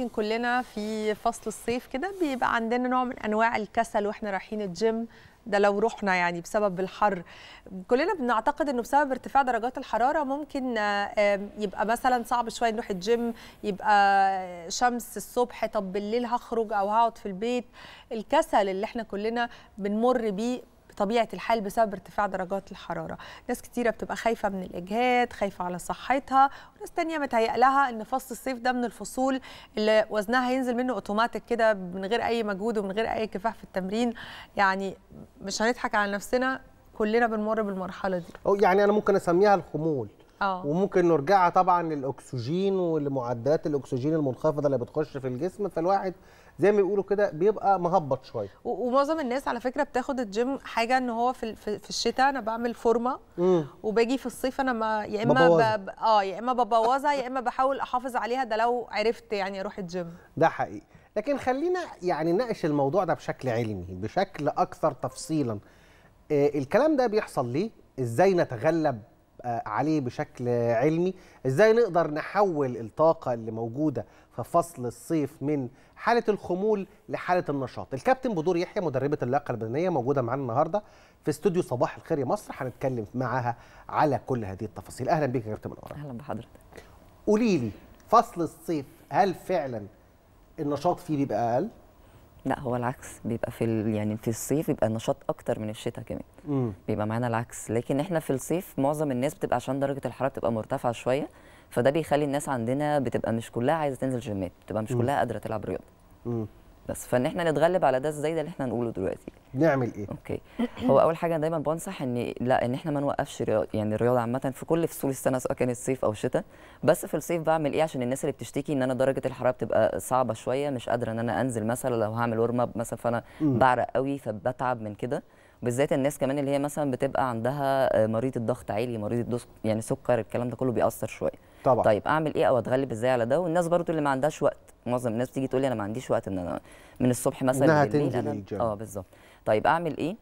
يمكن كلنا في فصل الصيف كده بيبقى عندنا نوع من انواع الكسل واحنا رايحين الجيم ده لو رحنا يعني بسبب الحر كلنا بنعتقد انه بسبب ارتفاع درجات الحراره ممكن آه، يبقى مثلا صعب شويه نروح الجيم يبقى آه، شمس الصبح طب بالليل هخرج او هقعد في البيت الكسل اللي احنا كلنا بنمر بيه بطبيعه الحال بسبب ارتفاع درجات الحراره ناس كتيره بتبقى خايفه من الاجهاد خايفه على صحتها وناس تانية متهيئ لها ان فصل الصيف ده من الفصول اللي وزنها هينزل منه اوتوماتيك كده من غير اي مجهود ومن غير اي كفاح في التمرين يعني مش هنضحك على نفسنا كلنا بنمر بالمرحله دي او يعني انا ممكن اسميها الخمول أوه. وممكن نرجعها طبعا للاكسجين ولمعدلات الاكسجين المنخفضه اللي بتخش في الجسم فالواحد زي ما بيقولوا كده بيبقى مهبط شويه ومعظم الناس على فكره بتاخد الجيم حاجه ان هو في في الشتاء انا بعمل فورمه وباجي في الصيف انا ما يا اما ب... اه يا اما ببوظها يا اما بحاول احافظ عليها ده لو عرفت يعني اروح الجيم ده حقيقي لكن خلينا يعني نناقش الموضوع ده بشكل علمي بشكل اكثر تفصيلا آه، الكلام ده بيحصل ليه ازاي نتغلب آه، عليه بشكل علمي ازاي نقدر نحول الطاقه اللي موجوده في فصل الصيف من حاله الخمول لحاله النشاط الكابتن بدور يحيى مدربه اللياقه البدنيه موجوده معانا النهارده في استوديو صباح الخير يا مصر هنتكلم معاها على كل هذه التفاصيل اهلا بيك يا كابتن منور اهلا بحضرتك قولي لي فصل الصيف هل فعلا النشاط فيه بيبقى اقل لا هو العكس بيبقى في يعني في الصيف بيبقى نشاط اكتر من الشتاء كمان مم. بيبقى معانا العكس لكن احنا في الصيف معظم الناس بتبقى عشان درجه الحراره بتبقى مرتفعه شويه فده بيخلي الناس عندنا بتبقى مش كلها عايزه تنزل جيمات بتبقى مش مم. كلها قادره تلعب رياضه بس فان احنا نتغلب على ده ازاي ده اللي احنا نقوله دلوقتي نعمل ايه اوكي هو اول حاجه دايما بنصح ان لا ان احنا ما نوقفش رياض يعني الرياضه عامه في كل فصول السنه سواء كان الصيف او شتاء بس في الصيف بعمل ايه عشان الناس اللي بتشتكي ان انا درجه الحراره بتبقى صعبه شويه مش قادره ان انا انزل مثلا لو هعمل ورم اب مثلا فانا بعرق قوي فبتعب من كده بالذات الناس كمان اللي هي مثلا بتبقى عندها مريض الضغط عالي مريض الضغط يعني سكر الكلام ده كله بيأثر شويه طبعا طيب اعمل ايه او اتغلب ازاي على ده والناس برضو اللي ما عندهاش وقت معظم الناس بتيجي تقول لي انا ما عنديش وقت ان انا من الصبح مثلا انها تنزل الجيم اه بالظبط طيب اعمل ايه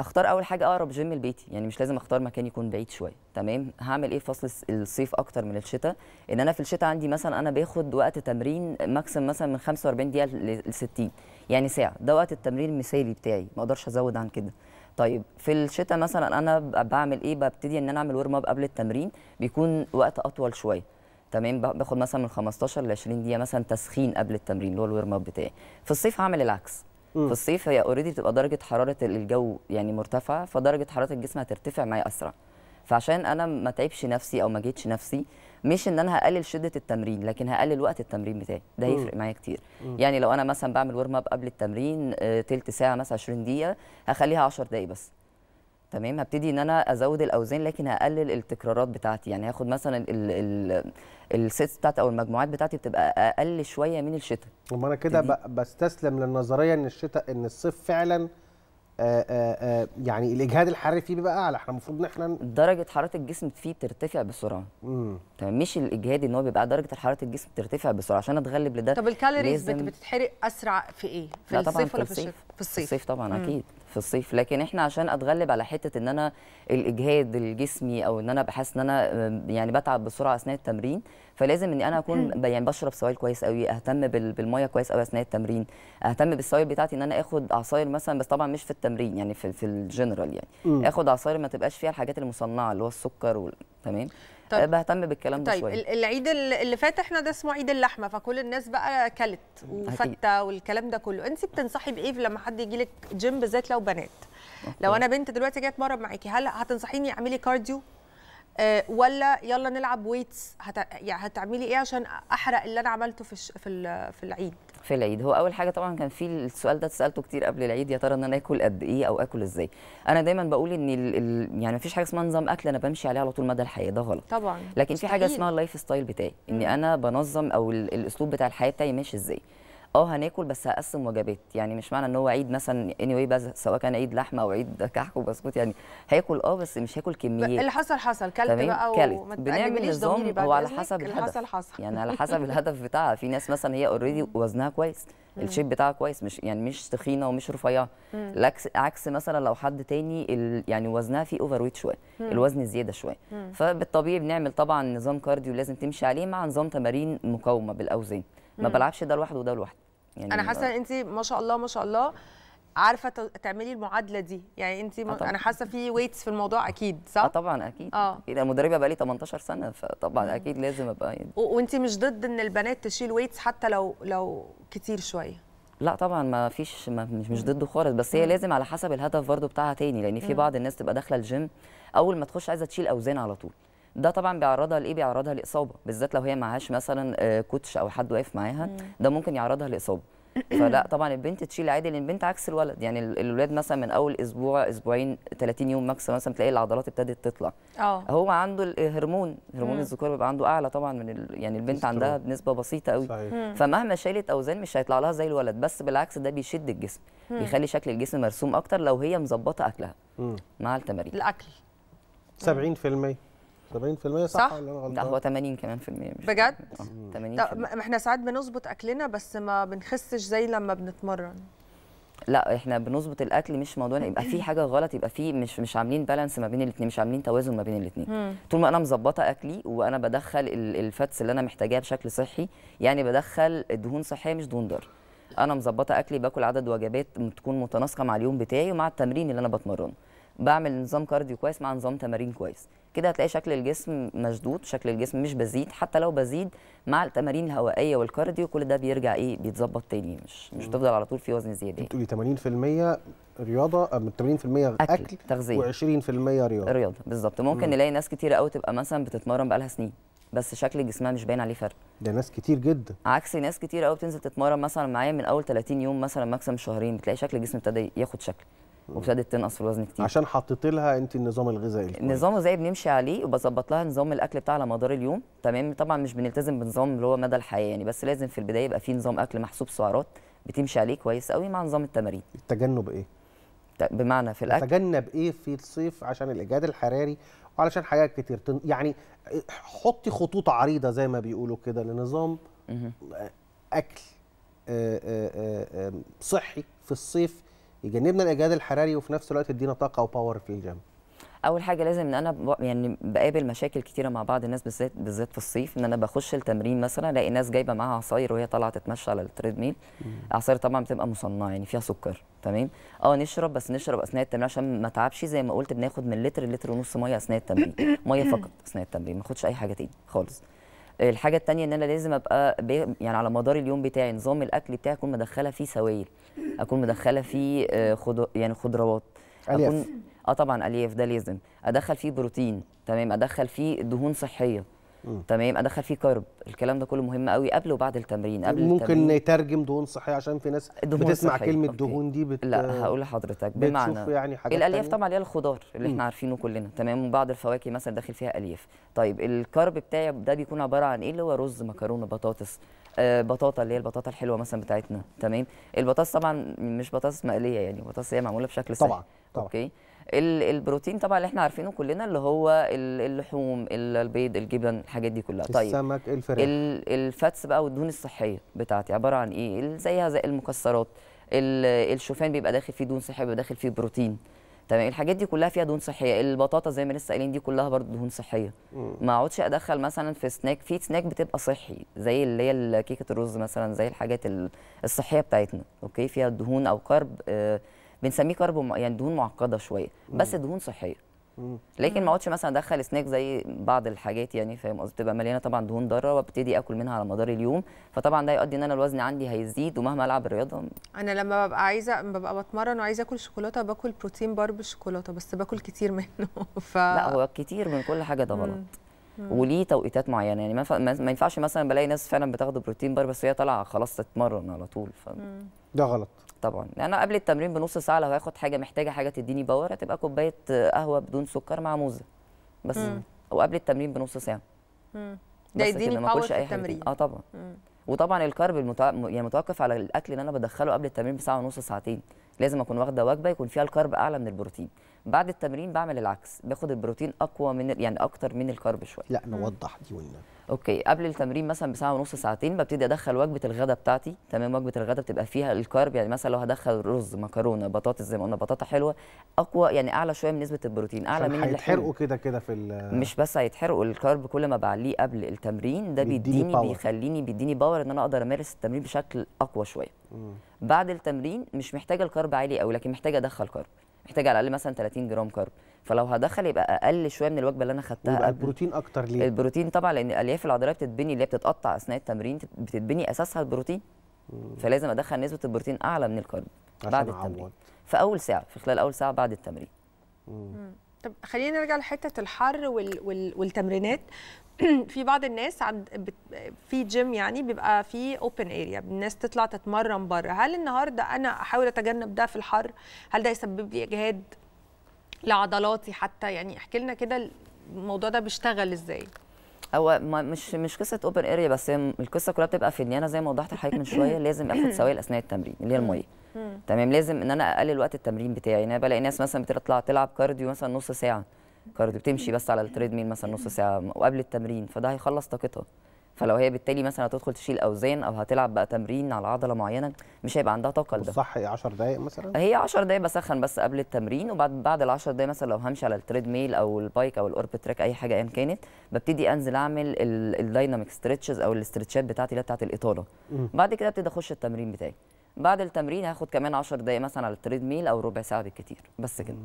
اختار اول حاجه اقرب جيم لبيتي يعني مش لازم اختار مكان يكون بعيد شويه تمام هعمل ايه في فصل الصيف اكتر من الشتاء ان انا في الشتاء عندي مثلا انا باخد وقت تمرين ماكسيم مثلا من 45 دقيقه ل 60 يعني ساعه ده وقت التمرين المثالي بتاعي ما اقدرش ازود عن كده طيب في الشتاء مثلا انا بعمل ايه ببتدي ان انا اعمل ورم اب قبل التمرين بيكون وقت اطول شويه تمام باخد مثلا من 15 ل 20 دقيقه مثلا تسخين قبل التمرين اللي هو الورم اب بتاعي في الصيف هعمل العكس في الصيف هي اوريدي بتبقى درجه حراره الجو يعني مرتفعه فدرجه حراره الجسم هترتفع معايا اسرع فعشان انا ما تعبش نفسي او ما جيتش نفسي مش ان انا هقلل شده التمرين لكن هقلل وقت التمرين بتاعي ده هيفرق معايا كتير مم. يعني لو انا مثلا بعمل ورم اب قبل التمرين آه، تلت ساعه مثلا 20 دقيقه هخليها 10 دقائق بس تمام هبتدي ان انا ازود الاوزان لكن هقلل التكرارات بتاعتي يعني هاخد مثلا السيتس بتاعتي او المجموعات بتاعتي بتبقى اقل شويه من الشتاء وما انا كده بستسلم للنظريه ان الشتاء ان الصيف فعلا آه، آه، آه، يعني الاجهاد الحراري فيه بيبقى اعلى احنا المفروض ان احنا درجه حراره الجسم فيه بترتفع بسرعه امم تمام مش الاجهاد ان هو بيبقى درجه حراره الجسم بترتفع بسرعه عشان اتغلب لده طب الكالوريز بتتحرق اسرع في ايه في الصيف ولا في الشتاء في الصيف في الصيف طبعا مم. اكيد في الصيف لكن احنا عشان اتغلب على حته ان انا الاجهاد الجسمي او ان انا بحس ان انا يعني بتعب بسرعه اثناء التمرين فلازم ان انا اكون يعني بشرب سوائل كويس قوي اهتم بالميه كويس قوي اثناء التمرين اهتم بالسوائل بتاعتي ان انا اخد عصاير مثلا بس طبعا مش في التمرين يعني في, في الجنرال يعني اخد عصاير ما تبقاش فيها الحاجات المصنعه اللي هو السكر تمام طيب. آه، بهتم بالكلام ده طيب شويه العيد اللي فات احنا ده اسمه عيد اللحمه فكل الناس بقى اكلت وفته والكلام ده كله انت بتنصحي بايه لما حد يجي لك جيم بالذات لو بنات أوكي. لو انا بنت دلوقتي جايه اتمرن معاكي هل هتنصحيني اعملي كارديو آه، ولا يلا نلعب ويتس هت... يعني هتعملي ايه عشان احرق اللي انا عملته في الش... في, ال... في العيد في العيد هو اول حاجه طبعا كان في السؤال ده اتسالته كتير قبل العيد يا ترى ان انا اكل قد ايه او اكل ازاي انا دايما بقول ان ال... ال... يعني مفيش حاجه اسمها نظام اكل انا بمشي عليه على طول مدى الحياه ده غلط طبعا لكن في حاجه اسمها اللايف ستايل بتاعي ان انا بنظم او ال... الاسلوب بتاع الحياه بتاعي ماشي ازاي اه هناكل بس هقسم وجبات يعني مش معنى ان هو عيد مثلا اني anyway بس سواء كان عيد لحمه او عيد كحك وبسكوت يعني هاكل اه بس مش هاكل كميات اللي حصل حصل كلت بقى وما بنعمل نظام هو على حسب الهدف حصل حصل. يعني على حسب الهدف بتاعها في ناس مثلا هي اوريدي وزنها كويس الشيب بتاعها كويس مش يعني مش تخينه ومش رفيعه عكس مثلا لو حد تاني يعني وزنها فيه اوفر ويت شويه الوزن زياده شويه فبالطبيعي بنعمل طبعا نظام كارديو لازم تمشي عليه مع نظام تمارين مقاومه بالاوزان ما بلعبش ده لوحده وده لوحده يعني انا حاسه ان انت ما شاء الله ما شاء الله عارفه تعملي المعادله دي يعني انت آه م... انا حاسه في ويتس في الموضوع اكيد صح اه طبعا اكيد اه اكيد انا مدربه بقالي 18 سنه فطبعا مم. اكيد لازم ابقى يعني. وانت مش ضد ان البنات تشيل ويتس حتى لو لو كتير شويه لا طبعا ما فيش ما مش, مش ضده خالص بس هي لازم على حسب الهدف برضو بتاعها تاني لان في بعض الناس تبقى داخله الجيم اول ما تخش عايزه تشيل اوزان على طول ده طبعا بيعرضها لايه بيعرضها لاصابه بالذات لو هي معهاش مثلا آه، كوتش او حد واقف معاها ده ممكن يعرضها لاصابه فلا طبعا البنت تشيل عادي لان البنت عكس الولد يعني الولاد مثلا من اول اسبوع اسبوعين 30 يوم ماكس مثلا تلاقي العضلات ابتدت تطلع اه هو عنده الهرمون هرمون الذكوره بيبقى عنده اعلى طبعا من ال... يعني البنت عندها بنسبه بسيطه قوي صحيح. فمهما شالت اوزان مش هيطلع لها زي الولد بس بالعكس ده بيشد الجسم بيخلي شكل الجسم مرسوم اكتر لو هي مظبطه اكلها مع التمارين الاكل 70% 70% صح, صح؟ ولا انا غلطان؟ لا هو 80 كمان في المية مش بجد؟ 80 آه، ما احنا ساعات بنظبط اكلنا بس ما بنخسش زي لما بنتمرن لا احنا بنظبط الاكل مش موضوع يبقى في حاجه غلط يبقى في مش مش عاملين بالانس ما بين الاثنين مش عاملين توازن ما بين الاثنين طول ما انا مظبطه اكلي وانا بدخل الفاتس اللي انا محتاجاها بشكل صحي يعني بدخل دهون صحيه مش دهون ضر انا مظبطه اكلي باكل عدد وجبات تكون متناسقه مع اليوم بتاعي ومع التمرين اللي انا بتمرنه بعمل نظام كارديو كويس مع نظام تمارين كويس كده هتلاقي شكل الجسم مشدود شكل الجسم مش بزيد حتى لو بزيد مع التمارين الهوائيه والكارديو كل ده بيرجع ايه بيتظبط تاني مش مش بتفضل على طول في وزن زياده بتقولي 80% رياضه 80% اكل, أكل تغذيه و20% رياضه رياضه بالظبط ممكن نلاقي ناس كتير قوي تبقى مثلا بتتمرن بقالها سنين بس شكل جسمها مش باين عليه فرق ده ناس كتير جدا عكس ناس كتير قوي بتنزل تتمرن مثلا معايا من اول 30 يوم مثلا ماكسيم شهرين بتلاقي شكل الجسم ابتدى ياخد شكل وابتدت تنقص في الوزن كتير عشان حطيت لها انت النظام الغذائي النظام الغذائي بنمشي عليه وبظبط لها نظام الاكل بتاعها على مدار اليوم تمام طبعا مش بنلتزم بنظام اللي هو مدى الحياه يعني بس لازم في البدايه يبقى في نظام اكل محسوب سعرات بتمشي عليه كويس قوي مع نظام التمارين التجنب ايه بمعنى في الاكل تجنب ايه في الصيف عشان الاجهاد الحراري وعلشان حاجات كتير يعني حطي خطوط عريضه زي ما بيقولوا كده لنظام اكل آه، آه، آه، صحي في الصيف يجنبنا الاجهاد الحراري وفي نفس الوقت يدينا طاقه وباور في الجيم اول حاجه لازم ان انا يعني بقابل مشاكل كتيره مع بعض الناس بالذات بالذات في الصيف ان انا بخش التمرين مثلا الاقي ناس جايبه معاها عصاير وهي طالعه تتمشى على التريدميل عصاير طبعا بتبقى مصنعه يعني فيها سكر تمام اه نشرب بس نشرب اثناء التمرين عشان ما تعبش زي ما قلت بناخد من لتر لتر ونص ميه اثناء التمرين ميه فقط اثناء التمرين ما ناخدش اي حاجه تاني خالص الحاجه الثانيه ان انا لازم ابقى بي يعني على مدار اليوم بتاعي نظام الاكل بتاعي اكون مدخله فيه سوائل اكون مدخله فيه آه، خضر يعني خضروات أليف. اكون اه طبعا الياف ده لازم ادخل فيه بروتين تمام ادخل فيه دهون صحيه تمام ادخل فيه كارب الكلام ده كله مهم قوي قبل وبعد التمرين قبل ممكن التمرين. نترجم دهون صحيه عشان في ناس بتسمع صحية. كلمه أوكي. دهون دي بت... لا هقول لحضرتك بمعنى يعني حاجات الالياف طبعا اللي هي الخضار اللي احنا عارفينه كلنا تمام وبعض الفواكه مثلا داخل فيها الياف طيب الكارب بتاعي ده بيكون عباره عن ايه اللي هو رز مكرونه بطاطس آه، بطاطا اللي هي البطاطا الحلوه مثلا بتاعتنا تمام البطاطس طبعا مش بطاطس مقليه يعني بطاطس هي معموله بشكل صحي طبعا طبعا اوكي البروتين طبعا اللي احنا عارفينه كلنا اللي هو اللحوم البيض الجبن الحاجات دي كلها طيب السمك الفراخ الفاتس بقى والدهون الصحيه بتاعتي عباره عن ايه زيها زي المكسرات الشوفان بيبقى داخل فيه دهون صحيه بيبقى داخل فيه بروتين تمام الحاجات دي كلها فيها دهون صحيه البطاطا زي ما لسه قايلين دي كلها برضه دهون صحيه ما اقعدش ادخل مثلا في سناك في سناك بتبقى صحي زي اللي هي كيكه الرز مثلا زي الحاجات الصحيه بتاعتنا اوكي فيها دهون او كارب آه بنسميه كربون يعني دهون معقده شويه بس دهون صحيه لكن ما اقعدش مثلا ادخل سناك زي بعض الحاجات يعني فاهم قصدي بتبقى مليانه طبعا دهون ضاره وابتدي اكل منها على مدار اليوم فطبعا ده يؤدي ان انا الوزن عندي هيزيد ومهما العب الرياضه انا لما ببقى عايزه ببقى بتمرن وعايزه اكل شوكولاته باكل بروتين بار بالشوكولاته بس باكل كتير منه ف لا هو كتير من كل حاجه ده غلط وليه توقيتات معينه يعني ما ينفعش مثلا بلاقي ناس فعلا بتاخد بروتين بار بس هي طالعه خلاص تتمرن على طول ف... ده غلط طبعا يعني انا قبل التمرين بنص ساعه لو هاخد حاجه محتاجه حاجه تديني باور هتبقى كوبايه قهوه بدون سكر مع موزه بس مم. او قبل التمرين بنص ساعه مم. ده يديني باور في التمرين اه طبعا مم. وطبعا الكارب المتوقف يعني متوقف على الاكل اللي انا بدخله قبل التمرين بساعه ونص ساعتين لازم اكون واخده وجبه يكون فيها الكارب اعلى من البروتين بعد التمرين بعمل العكس باخد البروتين اقوى من يعني اكتر من الكارب شويه لا نوضح دي ون... اوكي قبل التمرين مثلا بساعه ونص ساعتين ببتدي ادخل وجبه الغداء بتاعتي تمام وجبه الغداء بتبقى فيها الكارب يعني مثلا لو هدخل رز مكرونه بطاطس زي ما قلنا بطاطا حلوه اقوى يعني اعلى شويه من نسبه البروتين اعلى من اللي هيتحرقوا كده كده في مش بس هيتحرقوا الكارب كل ما بعليه قبل التمرين ده بيديني باور. بيخليني بيديني باور ان انا اقدر امارس التمرين بشكل اقوى شويه بعد التمرين مش محتاجه الكارب عالي قوي لكن محتاجه ادخل كارب محتاج على الاقل مثلا 30 جرام كارب فلو هدخل يبقى اقل شويه من الوجبه اللي انا خدتها يبقى البروتين اكتر ليه البروتين طبعا لان الالياف العضليه بتتبني اللي هي بتتقطع اثناء التمرين بتتبني اساسها البروتين فلازم ادخل نسبه البروتين اعلى من الكارب بعد التمرين عوض. في اول ساعه في خلال اول ساعه بعد التمرين مم. طب خلينا نرجع لحته الحر وال... وال... والتمرينات في بعض الناس عند في جيم يعني بيبقى في اوبن اريا الناس تطلع تتمرن بره هل النهارده انا احاول اتجنب ده في الحر هل ده يسبب لي اجهاد لعضلاتي حتى يعني احكي لنا كده الموضوع ده بيشتغل ازاي هو مش مش قصه اوبن اريا بس القصه كلها بتبقى في ان انا زي ما وضحت لحضرتك من شويه لازم اخد سوائل اثناء التمرين اللي هي الميه تمام لازم ان انا اقلل وقت التمرين بتاعي يعني انا بلاقي ناس مثلا بتطلع تلعب كارديو مثلا نص ساعه كارديو بتمشي بس على التريد ميل مثلا نص ساعه وقبل التمرين فده هيخلص طاقتها فلو هي بالتالي مثلا هتدخل تشيل اوزان او هتلعب بقى تمرين على عضله معينه مش هيبقى عندها طاقه لده صح 10 دقائق مثلا هي 10 دقائق بسخن بس قبل التمرين وبعد بعد ال 10 دقائق مثلا لو همشي على التريد ميل او البايك او الاوربت تراك اي حاجه ايا كانت ببتدي انزل اعمل الدايناميك ستريتشز او الاسترتشات بتاعتي اللي بتاعت الاطاله بعد كده ابتدي اخش التمرين بتاعي بعد التمرين هاخد كمان 10 دقائق مثلا على التريد ميل او ربع ساعه بالكتير بس كده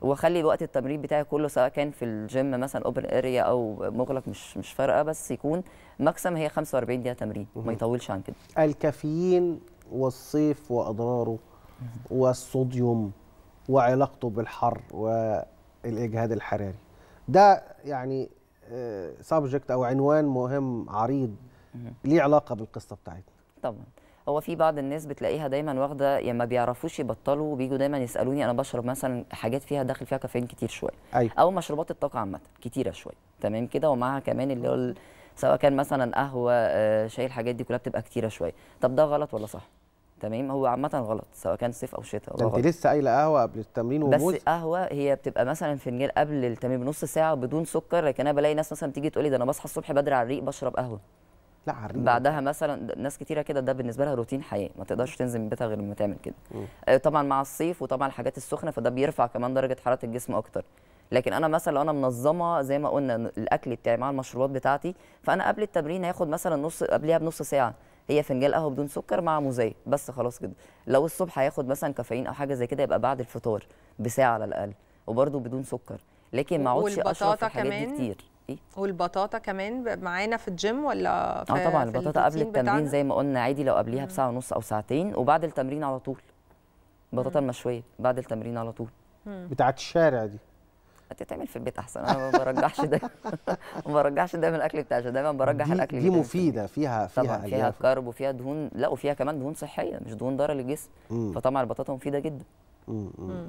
واخلي الوقت التمرين بتاعي كله سواء كان في الجيم مثلا اوبن اريا او مغلق مش مش فارقه بس يكون ماكسيم هي 45 دقيقه تمرين ما يطولش عن كده الكافيين والصيف واضراره والصوديوم وعلاقته بالحر والاجهاد الحراري ده يعني سبجكت آه، او عنوان مهم عريض ليه علاقه بالقصه بتاعتنا طبعا هو في بعض الناس بتلاقيها دايما واخده يا يعني ما بيعرفوش يبطلوا بيجوا دايما يسالوني انا بشرب مثلا حاجات فيها داخل فيها كافيين كتير شويه أيوة. او مشروبات الطاقه عامه كتيره شويه تمام كده ومعها كمان اللي هو سواء كان مثلا قهوه آه، شاي الحاجات دي كلها بتبقى كتيره شويه طب ده غلط ولا صح تمام هو عامه غلط سواء كان صيف او شتاء انت لسه قايله قهوه قبل التمرين وموز بس قهوه هي بتبقى مثلا فنجان قبل التمرين بنص ساعه بدون سكر لكن انا بلاقي ناس مثلا تيجي تقول لي ده انا بصحى الصبح بدري على الريق بشرب قهوه لا عريض بعدها مثلا ناس كتيره كده ده بالنسبه لها روتين حياه ما تقدرش تنزل من بيتها غير لما تعمل كده آه طبعا مع الصيف وطبعا الحاجات السخنه فده بيرفع كمان درجه حراره الجسم اكتر لكن انا مثلا لو انا منظمه زي ما قلنا الاكل بتاعي مع المشروبات بتاعتي فانا قبل التمرين هاخد مثلا نص قبلها بنص ساعه هي فنجان قهوه بدون سكر مع موزاي بس خلاص كده لو الصبح هياخد مثلا كافيين او حاجه زي كده يبقى بعد الفطار بساعه على الاقل وبرده بدون سكر لكن ما اقعدش اشرب الحاجات دي كتير دي والبطاطا كمان معانا في الجيم ولا آه في اه طبعا في البطاطا قبل التمرين بتاعنا. زي ما قلنا عادي لو قبليها بساعه ونص او ساعتين وبعد التمرين على طول البطاطا المشويه بعد التمرين على طول بتاعه الشارع دي هتتعمل في البيت احسن انا ما برجحش دايما ما برجحش دايما الاكل بتاع دايما برجح دي الاكل دي مفيده فيها فيها طبعا فيها كارب وفيها دهون لا وفيها كمان دهون صحيه مش دهون ضاره للجسم فطبعا البطاطا مفيده جدا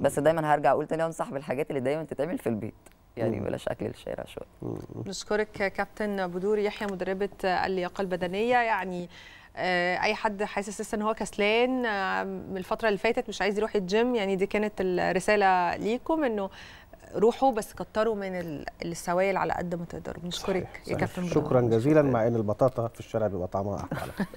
بس دايما هرجع اقول تاني انصح بالحاجات اللي دايما تتعمل في البيت يعني ولا شكل الشارع شوي بنشكرك كابتن بدور يحيى مدربه اللياقه البدنيه يعني آه، اي حد حاسس لسه ان هو كسلان آه، من الفتره اللي فاتت مش عايز يروح الجيم يعني دي كانت الرساله ليكم انه روحوا بس كتروا من السوائل على قد ما تقدروا بنشكرك يا كابتن شكرا جزيلا مع ان البطاطا في الشارع بيبقى طعمها احلى